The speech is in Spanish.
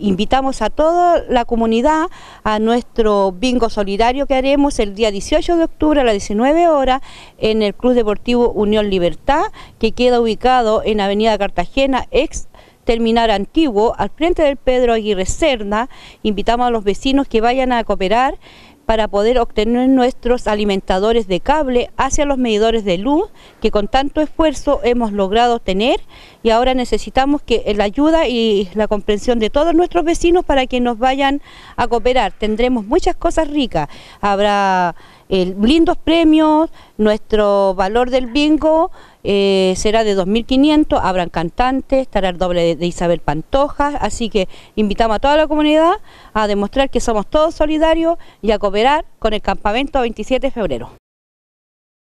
Invitamos a toda la comunidad a nuestro bingo solidario que haremos el día 18 de octubre a las 19 horas en el Club Deportivo Unión Libertad, que queda ubicado en Avenida Cartagena, ex terminal antiguo, al frente del Pedro Aguirre Cerna. Invitamos a los vecinos que vayan a cooperar para poder obtener nuestros alimentadores de cable hacia los medidores de luz que con tanto esfuerzo hemos logrado tener y ahora necesitamos que la ayuda y la comprensión de todos nuestros vecinos para que nos vayan a cooperar. Tendremos muchas cosas ricas, habrá eh, lindos premios, nuestro valor del bingo, eh, será de 2.500, habrán cantantes, estará el doble de, Isabel Pantoja, así que invitamos a toda la comunidad a demostrar que somos todos solidarios y a cooperar con el campamento 27 de febrero.